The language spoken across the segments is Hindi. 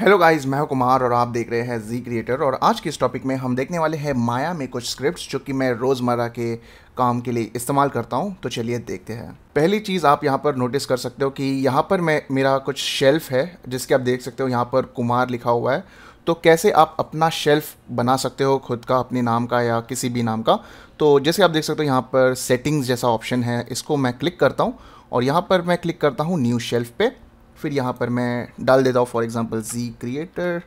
हेलो गाइस मैं कुमार और आप देख रहे हैं जी क्रिएटर और आज के इस टॉपिक में हम देखने वाले हैं माया में कुछ स्क्रिप्ट्स जो कि मैं रोज़मर्रा के काम के लिए इस्तेमाल करता हूँ तो चलिए देखते हैं पहली चीज़ आप यहाँ पर नोटिस कर सकते हो कि यहाँ पर मैं मेरा कुछ शेल्फ़ है जिसके आप देख सकते हो यहाँ पर कुमार लिखा हुआ है तो कैसे आप अपना शेल्फ़ बना सकते हो खुद का अपने नाम का या किसी भी नाम का तो जैसे आप देख सकते हो यहाँ पर सेटिंग्स जैसा ऑप्शन है इसको मैं क्लिक करता हूँ और यहाँ पर मैं क्लिक करता हूँ न्यू शेल्फ़ पर फिर यहाँ पर मैं डाल देता हूँ फॉर एग्ज़ाम्पल जी क्रिएटर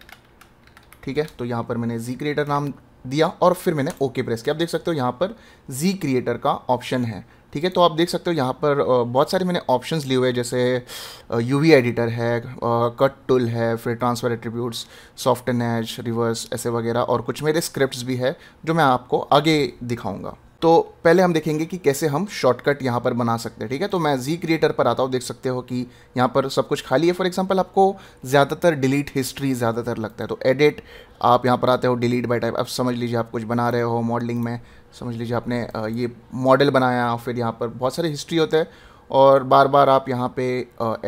ठीक है तो यहाँ पर मैंने जी क्रिएटर नाम दिया और फिर मैंने ओके प्रेस किया आप देख सकते हो यहाँ पर जी क्रिएटर का ऑप्शन है ठीक है तो आप देख सकते हो यहाँ पर बहुत सारे मैंने ऑप्शन लिए हुए हैं जैसे यू वी एडिटर है कट टूल है फिर ट्रांसफ़र एट्रीब्यूट्स सॉफ्ट रिवर्स ऐसे वगैरह और कुछ मेरे स्क्रिप्ट्स भी है जो मैं आपको आगे दिखाऊँगा तो पहले हम देखेंगे कि कैसे हम शॉर्टकट यहाँ पर बना सकते हैं ठीक है तो मैं जी क्रिएटर पर आता हूँ देख सकते हो कि यहाँ पर सब कुछ खाली है फॉर एग्जांपल आपको ज़्यादातर डिलीट हिस्ट्री ज़्यादातर लगता है तो एडिट आप यहाँ पर आते हो डिलीट बाय टाइप अब समझ लीजिए आप कुछ बना रहे हो मॉडलिंग में समझ लीजिए आपने ये मॉडल बनाया फिर यहाँ पर बहुत सारे हिस्ट्री होते हैं और बार बार आप यहाँ पे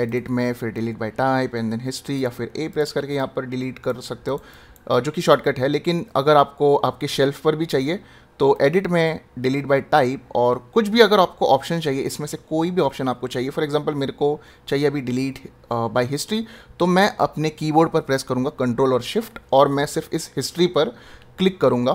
एडिट में फिर delete by type and then history या फिर ए प्रेस करके यहाँ पर डिलीट कर सकते हो जो कि शॉर्टकट है लेकिन अगर आपको आपके शेल्फ़ पर भी चाहिए तो एडिट में डिलीट बाय टाइप और कुछ भी अगर आपको ऑप्शन चाहिए इसमें से कोई भी ऑप्शन आपको चाहिए फॉर एग्जांपल मेरे को चाहिए अभी डिलीट बाय हिस्ट्री तो मैं अपने कीबोर्ड पर प्रेस करूँगा कंट्रोल और शिफ्ट और मैं सिर्फ इस हिस्ट्री पर क्लिक करूँगा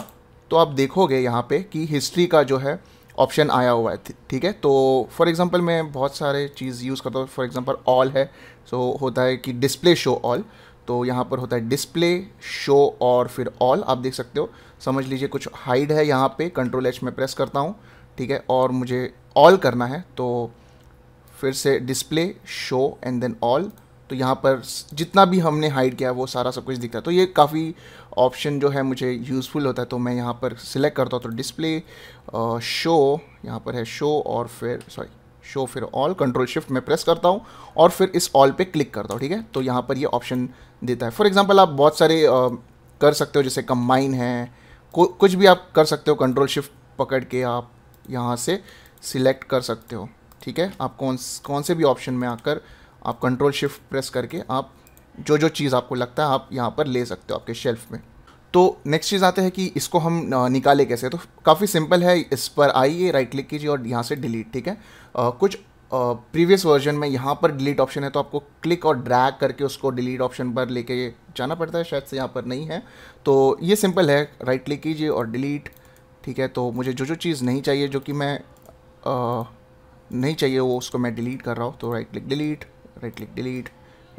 तो आप देखोगे यहाँ पे कि हिस्ट्री का जो है ऑप्शन आया हुआ है ठीक है तो फॉर एग्ज़ाम्पल मैं बहुत सारे चीज़ यूज़ करता हूँ फॉर एग्ज़ाम्पल ऑल है सो so, होता है कि डिस्प्ले शो ऑल तो यहाँ पर होता है डिस्प्ले शो और फिर ऑल आप देख सकते हो समझ लीजिए कुछ हाइड है यहाँ पे कंट्रोल एच में प्रेस करता हूँ ठीक है और मुझे ऑल करना है तो फिर से display show and then all तो यहाँ पर जितना भी हमने हाइड किया वो सारा सब कुछ दिखता है तो ये काफ़ी ऑप्शन जो है मुझे यूज़फुल होता है तो मैं यहाँ पर सिलेक्ट करता हूँ तो डिस्प्ले शो यहाँ पर है शो और फिर सॉरी शो फिर ऑल कंट्रोल शिफ्ट में प्रेस करता हूँ और फिर इस ऑल पे क्लिक करता हूँ ठीक है तो यहाँ पर ये ऑप्शन देता है फॉर एग्जाम्पल आप बहुत सारे uh, कर सकते हो जैसे कंबाइन है कुछ भी आप कर सकते हो कंट्रोल शिफ्ट पकड़ के आप यहाँ से सिलेक्ट कर सकते हो ठीक है आप कौन कौन से भी ऑप्शन में आकर आप कंट्रोल शिफ्ट प्रेस करके आप जो जो चीज़ आपको लगता है आप यहाँ पर ले सकते हो आपके शेल्फ में तो नेक्स्ट चीज़ आते हैं कि इसको हम निकाले कैसे तो काफ़ी सिंपल है इस पर आइए राइट क्लिक कीजिए और यहाँ से डिलीट ठीक है आ, कुछ प्रीवियस वर्जन में यहाँ पर डिलीट ऑप्शन है तो आपको क्लिक और ड्रैग करके उसको डिलीट ऑप्शन पर लेके जाना पड़ता है शायद से यहाँ पर नहीं है तो ये सिंपल है राइट क्लिक कीजिए और डिलीट ठीक है तो मुझे जो जो चीज़ नहीं चाहिए जो कि मैं आ, नहीं चाहिए वो उसको मैं डिलीट कर रहा हूँ तो right click delete right click delete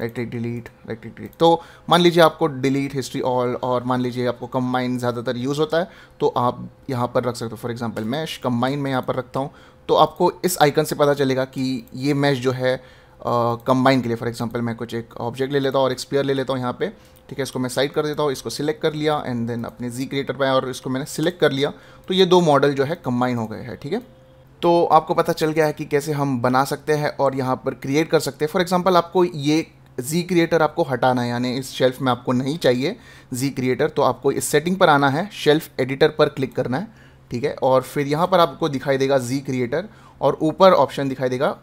right click delete right click delete तो मान लीजिए आपको डिलीट हिस्ट्री ऑल और मान लीजिए आपको कम्बाइन ज़्यादातर यूज़ होता है तो आप यहाँ पर रख सकते हो फॉर एग्जाम्पल मैश कम्बाइन में यहाँ पर रखता हूँ तो आपको इस आइकन से पता चलेगा कि ये मैश जो है कंबाइन uh, के लिए फॉर एग्जांपल मैं कुछ एक ऑब्जेक्ट ले लेता हूँ और एक स्पेयर ले लेता हूँ यहाँ पे ठीक है इसको मैं साइड कर देता हूँ इसको सिलेक्ट कर लिया एंड देन अपने जी क्रिएटर पर और इसको मैंने सिलेक्ट कर लिया तो ये दो मॉडल जो है कंबाइन हो गए हैं ठीक है थीके? तो आपको पता चल गया है कि कैसे हम बना सकते हैं और यहाँ पर क्रिएट कर सकते हैं फॉर एग्जाम्पल आपको ये जी क्रिएटर आपको हटाना है यानी इस शेल्फ में आपको नहीं चाहिए जी क्रिएटर तो आपको इस सेटिंग पर आना है शेल्फ एडिटर पर क्लिक करना है ठीक है और फिर यहाँ पर आपको दिखाई देगा जी क्रिएटर और ऊपर ऑप्शन दिखाई देगा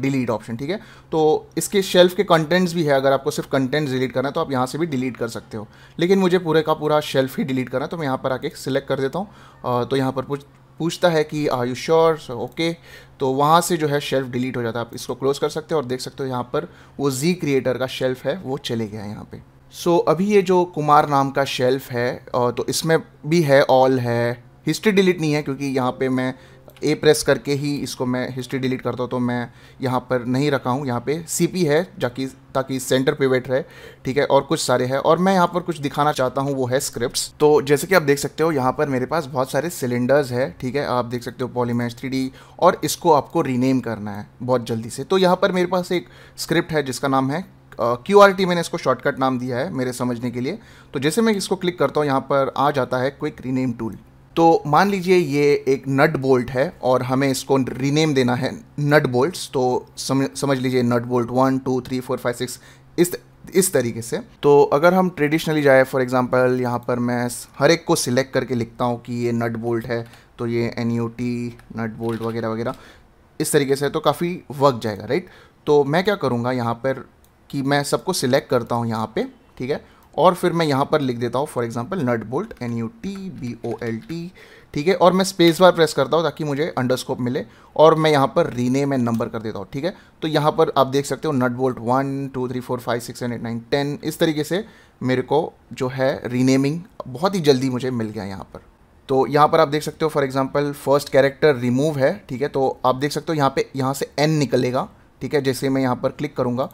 डिलीट ऑप्शन ठीक है तो इसके शेल्फ के कंटेंट्स भी है अगर आपको सिर्फ कंटेंट्स डिलीट करना है तो आप यहाँ से भी डिलीट कर सकते हो लेकिन मुझे पूरे का पूरा शेल्फ ही डिलीट करना है तो मैं यहाँ पर आके सिलेक्ट कर देता हूँ तो यहाँ पर पूछ पूछता है कि आर यू श्योर ओके तो वहाँ से जो है शेल्फ डिलीट हो जाता है आप इसको क्लोज़ कर सकते हो और देख सकते हो यहाँ पर वो जी क्रिएटर का शेल्फ है वो चले गया है यहाँ पर सो so, अभी ये जो कुमार नाम का शेल्फ है तो इसमें भी है ऑल है हिस्ट्री डिलीट नहीं है क्योंकि यहाँ पे मैं ए प्रेस करके ही इसको मैं हिस्ट्री डिलीट करता हूँ तो मैं यहाँ पर नहीं रखा हूँ यहाँ पे सीपी है जाकि ताकि सेंटर पिवेट रहे ठीक है और कुछ सारे है और मैं यहाँ पर कुछ दिखाना चाहता हूँ वो है स्क्रिप्ट्स तो जैसे कि आप देख सकते हो यहाँ पर मेरे पास बहुत सारे सिलेंडर्स है ठीक है आप देख सकते हो पॉलीमैच थ्री और इसको आपको रीनेम करना है बहुत जल्दी से तो यहाँ पर मेरे पास एक स्क्रिप्ट है जिसका नाम है क्यू आर टी मैंने इसको शॉर्टकट नाम दिया है मेरे समझने के लिए तो जैसे मैं इसको क्लिक करता हूँ यहाँ पर आ जाता है क्विक रीनेम टूल तो मान लीजिए ये एक नट बोल्ट है और हमें इसको रीनेम देना है नट बोल्ट्स तो समझ समझ लीजिए nut bolt one two three four five six इस इस तरीके से तो अगर हम ट्रेडिशनली जाए फॉर एग्जांपल यहाँ पर मैं हर एक को सिलेक्ट करके लिखता हूँ कि ये नट बोल्ट है तो ये N U T nut bolt वगैरह वगैरह इस तरीके से तो काफ़ी वर्क जाएगा राइट तो मैं क्या करूँगा यहाँ पर कि मैं सबको सिलेक्ट करता हूँ यहाँ पर ठीक है और फिर मैं यहाँ पर लिख देता हूँ for example nut bolt N U T B O L T ठीक है और मैं स्पेस बार प्रेस करता हूँ ताकि मुझे अंडरस्कोप मिले और मैं यहाँ पर रीनेम एंड नंबर कर देता हूँ ठीक है तो यहाँ पर आप देख सकते हो nut bolt one two three four five six seven eight nine ten इस तरीके से मेरे को जो है रीनेमिंग बहुत ही जल्दी मुझे मिल गया यहाँ पर तो यहाँ पर आप देख सकते हो for example first character remove है ठीक है तो आप देख सकते हो यहाँ पे यहाँ से एन निकलेगा ठीक है जैसे मैं यहाँ पर क्लिक करूँगा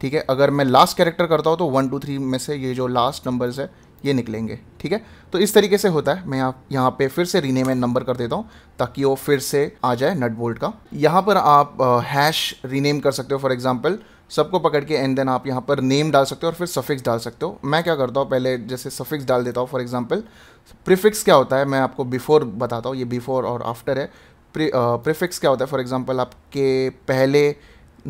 ठीक है अगर मैं लास्ट कैरेक्टर करता हूँ तो वन टू थ्री में से ये जो लास्ट नंबर्स है ये निकलेंगे ठीक है तो इस तरीके से होता है मैं यहाँ यहाँ पे फिर से रीनेम एंड नंबर कर देता हूँ ताकि वो फिर से आ जाए नट बोल्ट का यहाँ पर आप हैश रीनेम कर सकते हो फॉर एग्जाम्पल सबको पकड़ के एंड देन आप यहाँ पर नेम डाल सकते हो और फिर सफिक्स डाल सकते हो मैं क्या करता हूँ पहले जैसे सफिक्स डाल देता हूँ फॉर एग्जाम्पल प्रिफिक्स क्या होता है मैं आपको बिफोर बताता हूँ ये बिफोर और आफ्टर है प्रिफिक्स क्या होता है फॉर एग्जाम्पल आपके पहले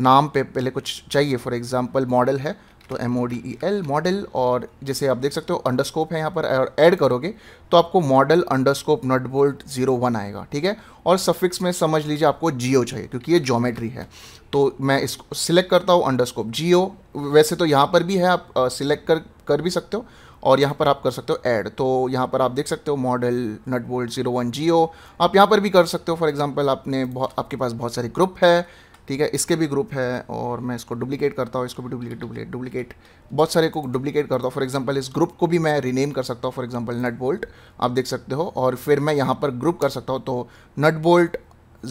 नाम पे पहले कुछ चाहिए फॉर एग्जांपल मॉडल है तो M O D E L model और जैसे आप देख सकते हो अंडरस्कोप है यहाँ पर और ऐड करोगे तो आपको model underscore nut bolt zero one आएगा ठीक है और सफिक्स में समझ लीजिए आपको जियो चाहिए क्योंकि ये जोमेट्री है तो मैं इसको सिलेक्ट करता हूँ अंडरस्कोप जियो वैसे तो यहाँ पर भी है आप सिलेक्ट कर कर भी सकते हो और यहाँ पर आप कर सकते हो ऐड तो यहाँ पर आप देख सकते हो model nut bolt zero one geo आप यहाँ पर भी कर सकते हो फॉर एग्जाम्पल आपने आपके पास बहुत सारे ग्रुप है ठीक है इसके भी ग्रुप है और मैं इसको डुप्लीकेट करता हूँ इसको भी डुप्लीकेट डुप्लीकेट डुप्लीकेट बहुत सारे को डुप्लीकेट करता हूँ फॉर एग्जांपल इस ग्रुप को भी मैं रीनेम कर सकता हूँ फॉर एग्जांपल नट बोल्ट आप देख सकते हो और फिर मैं यहाँ पर ग्रुप कर सकता हूँ तो nut bolt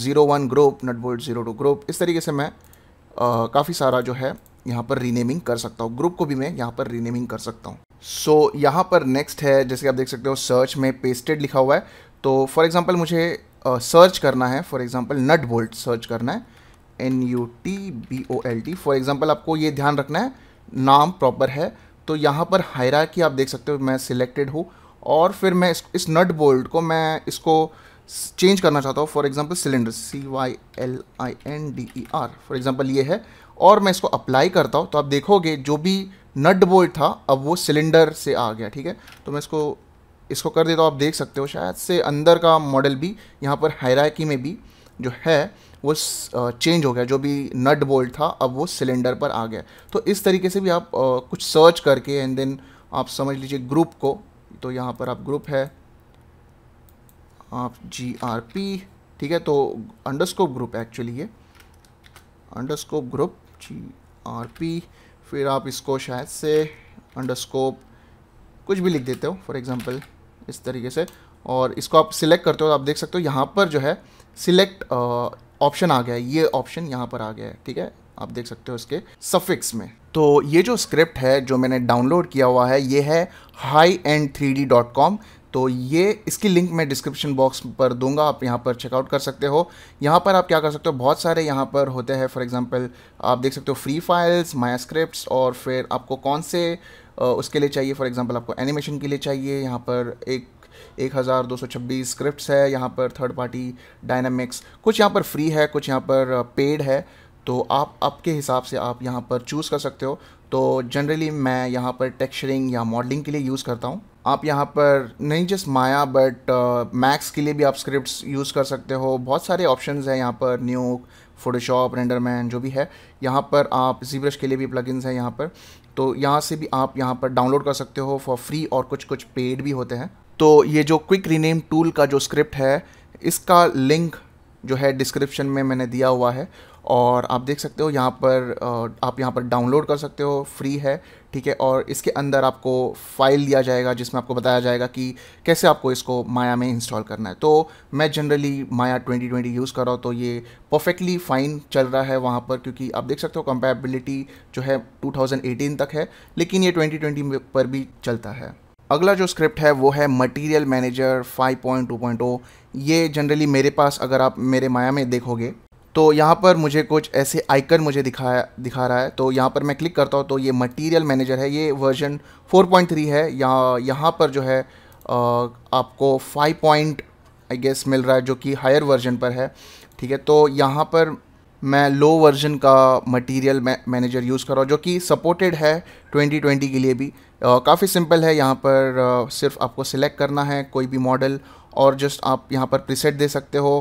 zero one group nut bolt zero two group इस तरीके से मैं काफ़ी सारा जो है यहाँ पर रीनेमिंग कर सकता हूँ ग्रुप को भी मैं यहाँ पर रीनेमिंग कर सकता हूँ सो so, यहाँ पर नेक्स्ट है जैसे आप देख सकते हो सर्च में पेस्टेड लिखा हुआ है तो फॉर एग्ज़ाम्पल मुझे सर्च uh, करना है for example nut bolt search करना है N U T B O L T for example आपको ये ध्यान रखना है नाम प्रॉपर है तो यहाँ पर हायरा की आप देख सकते हो मैं सिलेक्टेड हूँ और फिर मैं इस, नट बोल्ट को मैं इसको चेंज करना चाहता हूँ for example cylinder C Y L I N D E R for example ये है और मैं इसको अप्लाई करता हूँ तो आप देखोगे जो भी नट बोल्ट था अब वो सिलेंडर से आ गया ठीक है तो मैं इसको इसको कर देता हूँ आप देख सकते हो शायद से अंदर का मॉडल भी यहाँ पर हायराकी में भी जो है वो चेंज हो गया जो भी नट बोल्ट था अब वो सिलेंडर पर आ गया तो इस तरीके से भी आप कुछ सर्च करके एंड देन आप समझ लीजिए ग्रुप को तो यहाँ पर आप ग्रुप है आप जी आर पी ठीक है तो अंडरस्कोप ग्रुप एक्चुअली ये underscore group G R P फिर आप इसको शायद से अंडरस्कोप कुछ भी लिख देते हो फॉर एग्ज़ाम्पल इस तरीके से और इसको आप सिलेक्ट करते हो तो आप देख सकते हो यहाँ पर जो है सिलेक्ट ऑप्शन आ गया है ये ऑप्शन यहाँ पर आ गया है ठीक है आप देख सकते हो इसके सफिक्स में तो ये जो स्क्रिप्ट है जो मैंने डाउनलोड किया हुआ है ये है high end three D dot com तो ये इसकी लिंक मैं डिस्क्रिप्शन बॉक्स पर दूंगा आप यहाँ पर चेकआउट कर सकते हो यहाँ पर आप क्या कर सकते हो बहुत सारे यहाँ पर होते हैं फॉर एग्जांपल आप देख सकते हो फ्री फाइल्स माया स्क्रिप्ट्स और फिर आपको कौन से उसके लिए चाहिए फॉर एग्जांपल आपको एनिमेशन के लिए चाहिए यहाँ पर एक एक हज़ार दो सौ छब्बीस स्क्रिप्ट है यहाँ पर थर्ड पार्टी डायनामिक्स कुछ यहाँ पर फ्री है कुछ यहाँ पर पेड है तो आप आपके हिसाब से आप यहाँ पर चूज़ कर सकते हो तो जनरली मैं यहाँ पर टेक्सचरिंग या मॉडलिंग के लिए यूज़ करता हूँ आप यहाँ पर नहीं जस्ट माया बट मैक्स के लिए भी आप स्क्रिप्ट यूज़ कर सकते हो बहुत सारे ऑप्शन हैं यहाँ पर न्यूक फोटोशॉप रेंडरमैन जो भी है यहाँ पर आप जीब्रश के लिए भी प्लगइन्स हैं यहाँ पर तो यहाँ से भी आप यहाँ पर डाउनलोड कर सकते हो फॉर फ्री और कुछ कुछ पेड भी होते हैं तो ये जो क्विक रीनेम टूल का जो स्क्रिप्ट है इसका लिंक जो है डिस्क्रिप्शन में मैंने दिया हुआ है और आप देख सकते हो यहाँ पर आप यहाँ पर डाउनलोड कर सकते हो फ्री है ठीक है और इसके अंदर आपको फाइल दिया जाएगा जिसमें आपको बताया जाएगा कि कैसे आपको इसको माया में इंस्टॉल करना है तो मैं जनरली माया 2020 यूज़ कर रहा हूँ तो ये परफेक्टली फ़ाइन चल रहा है वहाँ पर क्योंकि आप देख सकते हो कंपेबिलिटी जो है 2018 तक है लेकिन ये 2020 पर भी चलता है अगला जो स्क्रिप्ट है वो है मटेरियल मैनेजर 5.2.0 ये जनरली मेरे पास अगर आप मेरे माया में देखोगे तो यहाँ पर मुझे कुछ ऐसे आइकन मुझे दिखाया दिखा रहा है तो यहाँ पर मैं क्लिक करता हूँ तो ये मटेरियल मैनेजर है ये वर्जन 4.3 है यहाँ यहाँ पर जो है आपको 5. आई गेस मिल रहा है जो कि हायर वर्जन पर है ठीक है तो यहाँ पर मैं लो वर्जन का मटेरियल मैनेजर यूज़ कर रहा हूँ जो कि सपोर्टेड है 2020 के लिए भी काफ़ी सिंपल है यहाँ पर uh, सिर्फ आपको सिलेक्ट करना है कोई भी मॉडल और जस्ट आप यहाँ पर प्रीसेट दे सकते हो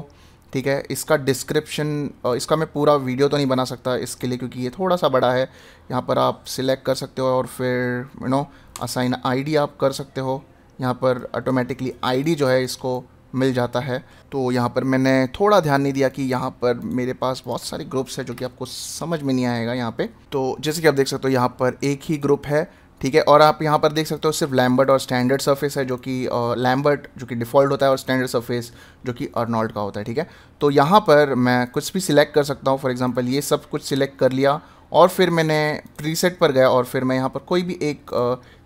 ठीक है इसका डिस्क्रिप्शन इसका मैं पूरा वीडियो तो नहीं बना सकता इसके लिए क्योंकि ये थोड़ा सा बड़ा है यहाँ पर आप सिलेक्ट कर सकते हो और फिर यू नो असाइन आई आप कर सकते हो यहाँ पर ऑटोमेटिकली आई जो है इसको मिल जाता है तो यहाँ पर मैंने थोड़ा ध्यान नहीं दिया कि यहाँ पर मेरे पास बहुत सारे ग्रुप्स हैं जो कि आपको समझ में नहीं आएगा यहाँ पे तो जैसे कि आप देख सकते हो यहाँ पर एक ही ग्रुप है ठीक है और आप यहाँ पर देख सकते हो सिर्फ लैम्बर्ट और स्टैंडर्ड सरफेस है जो कि लैम्बर्ट जो कि डिफ़ॉल्ट होता है और स्टैंडर्ड सरफेस जो कि अर्नॉल्ड का होता है ठीक है तो यहाँ पर मैं कुछ भी सिलेक्ट कर सकता हूँ फॉर एग्जाम्पल ये सब कुछ सिलेक्ट कर लिया और फिर मैंने प्रीसेट पर गया और फिर मैं यहाँ पर कोई भी एक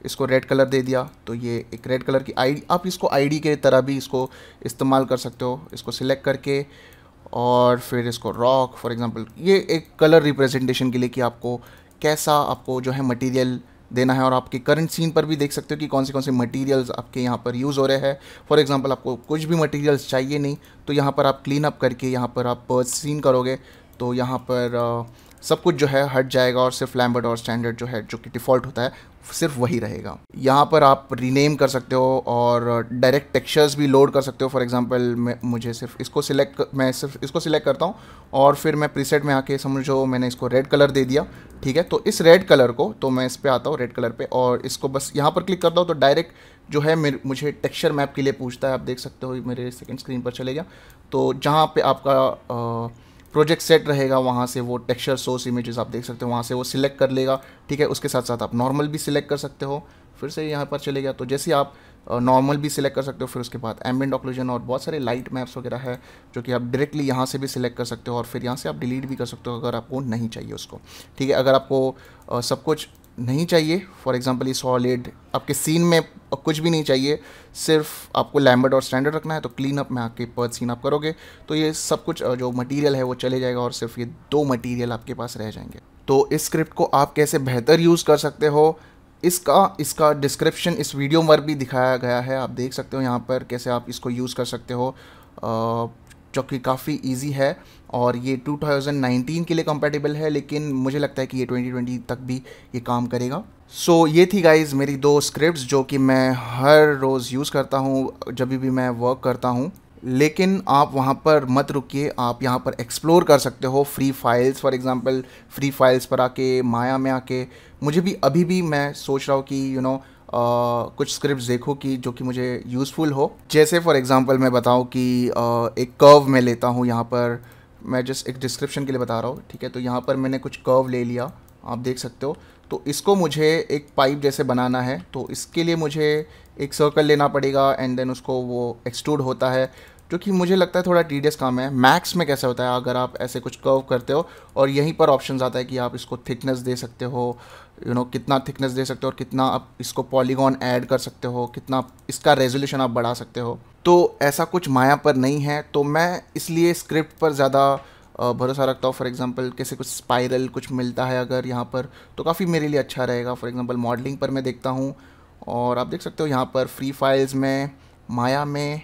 इसको रेड कलर दे दिया तो ये एक रेड कलर की आई आप इसको आईडी के तरह भी इसको इस्तेमाल कर सकते हो इसको सिलेक्ट करके और फिर इसको रॉक फॉर एग्ज़ाम्पल ये एक कलर रिप्रेजेंटेशन के लिए कि आपको कैसा आपको जो है मटेरियल देना है और आपके करंट सीन पर भी देख सकते हो कि कौन से कौन से मटीरियल्स आपके यहाँ पर यूज़ हो रहे हैं फॉर एग्ज़ाम्पल आपको कुछ भी मटीरियल्स चाहिए नहीं तो यहाँ पर आप क्लीन अप करके यहाँ पर आप सीन करोगे तो यहाँ पर सब कुछ जो है हट जाएगा और सिर्फ लैम्बर्ड और स्टैंडर्ड जो है जो कि डिफ़ॉल्ट होता है सिर्फ वही रहेगा यहाँ पर आप रीनेम कर सकते हो और डायरेक्ट टेक्सचर्स भी लोड कर सकते हो फॉर एग्जांपल मुझे सिर्फ इसको सिलेक्ट मैं सिर्फ इसको सिलेक्ट करता हूँ और फिर मैं प्रीसेट में आके समझो मैंने इसको रेड कलर दे दिया ठीक है तो इस रेड कलर को तो मैं इस पर आता हूँ रेड कलर पर और इसको बस यहाँ पर क्लिक करता हूँ तो डायरेक्ट जो है मेरे मुझे टेक्स्चर मैप के लिए पूछता है आप देख सकते हो मेरे सेकेंड स्क्रीन पर चले गया तो जहाँ पर आपका आ, प्रोजेक्ट सेट रहेगा वहाँ से वो टेक्सचर सोर्स इमेजेस आप देख सकते हो वहाँ से वो सिलेक्ट कर लेगा ठीक है उसके साथ साथ आप नॉर्मल भी सिलेक्ट कर सकते हो फिर से यहाँ पर चले गया तो जैसे आप नॉर्मल भी सिलेक्ट कर सकते हो फिर उसके बाद एम्बेंट ऑक्लूजन और बहुत सारे लाइट मैप्स वगैरह है जो कि आप डायरेक्टली यहाँ से भी सिलेक्ट कर सकते हो और फिर यहाँ से आप डिलीट भी कर सकते हो अगर आपको नहीं चाहिए उसको ठीक है अगर आपको सब कुछ नहीं चाहिए फॉर एग्ज़ाम्पल ये सॉलिड आपके सीन में कुछ भी नहीं चाहिए सिर्फ आपको लैम्बर्ड और स्टैंडर्ड रखना है तो क्लीन अप में आके पर्थ सीन आप करोगे तो ये सब कुछ जो मटेरियल है वो चले जाएगा और सिर्फ ये दो मटेरियल आपके पास रह जाएंगे तो इस स्क्रिप्ट को आप कैसे बेहतर यूज़ कर सकते हो इसका इसका डिस्क्रिप्शन इस वीडियो में भी दिखाया गया है आप देख सकते हो यहाँ पर कैसे आप इसको यूज़ कर सकते हो जो कि काफ़ी इजी है और ये 2019 के लिए कंपेटेबल है लेकिन मुझे लगता है कि ये 2020 तक भी ये काम करेगा सो so, ये थी गाइज़ मेरी दो स्क्रिप्ट्स जो कि मैं हर रोज़ यूज़ करता हूँ जब भी मैं वर्क करता हूँ लेकिन आप वहाँ पर मत रुकिए आप यहाँ पर एक्सप्लोर कर सकते हो free files for example free files पर आके माया में आके मुझे भी अभी भी मैं सोच रहा हूँ कि यू you नो know, कुछ स्क्रिप्ट देखो कि जो कि मुझे यूज़फुल हो जैसे फॉर एग्ज़ाम्पल मैं बताऊँ कि एक कर्व मैं लेता हूँ यहाँ पर मैं जस्ट एक डिस्क्रिप्शन के लिए बता रहा हूँ ठीक है तो यहाँ पर मैंने कुछ कर्व ले लिया आप देख सकते हो तो इसको मुझे एक पाइप जैसे बनाना है तो इसके लिए मुझे एक सर्कल लेना पड़ेगा एंड देन उसको वो एक्सट्रूड होता है जो कि मुझे लगता है थोड़ा टीडियस काम है मैक्स में कैसे होता है अगर आप ऐसे कुछ कर्व करते हो और यहीं पर ऑप्शन आता है कि आप इसको थिकनेस दे सकते हो यू नो कितना थिकनेस दे सकते हो और कितना आप इसको पॉलीगॉन ऐड कर सकते हो कितना इसका रेजोल्यूशन आप बढ़ा सकते हो तो ऐसा कुछ माया पर नहीं है तो मैं इसलिए स्क्रिप्ट पर ज़्यादा भरोसा रखता हूँ फॉर एग्जांपल कैसे कुछ स्पाइरल कुछ मिलता है अगर यहाँ पर तो काफ़ी मेरे लिए अच्छा रहेगा फॉर एग्जांपल मॉडलिंग पर मैं देखता हूँ और आप देख सकते हो यहाँ पर फ्री फाइल्स में माया में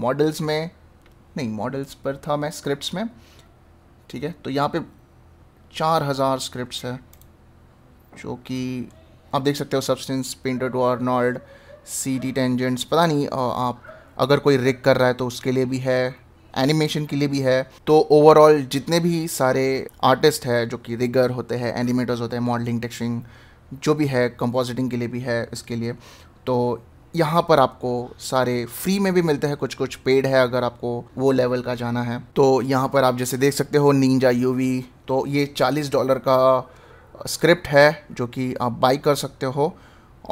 मॉडल्स में नहीं मॉडल्स पर था मैं स्क्रिप्ट में ठीक है तो यहाँ पर चार हज़ार स्क्रिप्ट है जो कि आप देख सकते हो substance painted to Arnold C D tangents पता नहीं आप अगर कोई रिक कर रहा है तो उसके लिए भी है एनिमेशन के लिए भी है तो ओवरऑल जितने भी सारे आर्टिस्ट हैं जो कि रिगर होते हैं एनिमेटर्स होते हैं मॉडलिंग टेक्सचरिंग जो भी है कंपोजिटिंग के लिए भी है इसके लिए तो यहाँ पर आपको सारे फ्री में भी मिलते हैं कुछ कुछ पेड है अगर आपको वो लेवल का जाना है तो यहाँ पर आप जैसे देख सकते हो नींजा यू तो ये चालीस डॉलर का स्क्रिप्ट है जो कि आप बाई कर सकते हो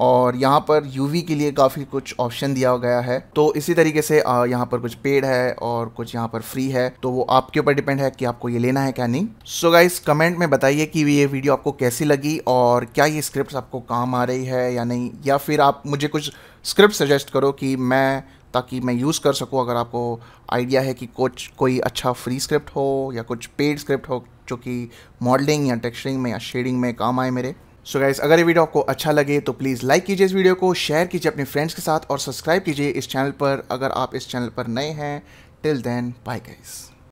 और यहाँ पर यूवी के लिए काफ़ी कुछ ऑप्शन दिया गया है तो इसी तरीके से यहाँ पर कुछ पेड है और कुछ यहाँ पर फ्री है तो वो आपके ऊपर डिपेंड है कि आपको ये लेना है क्या नहीं सो गाइस कमेंट में बताइए कि ये वीडियो आपको कैसी लगी और क्या ये स्क्रिप्ट आपको काम आ रही है या नहीं या फिर आप मुझे कुछ स्क्रिप्ट सजेस्ट करो कि मैं ताकि मैं यूज़ कर सकूँ अगर आपको आइडिया है कि कुछ कोई अच्छा फ्री स्क्रिप्ट हो या कुछ पेड स्क्रिप्ट हो जो कि मॉडलिंग या टेक्सचरिंग में या शेडिंग में काम आए मेरे सो so गाइज अगर ये वीडियो आपको अच्छा लगे तो प्लीज़ लाइक कीजिए इस वीडियो को शेयर कीजिए अपने फ्रेंड्स के साथ और सब्सक्राइब कीजिए इस चैनल पर अगर आप इस चैनल पर नए हैं टिल देन बाय गाइज़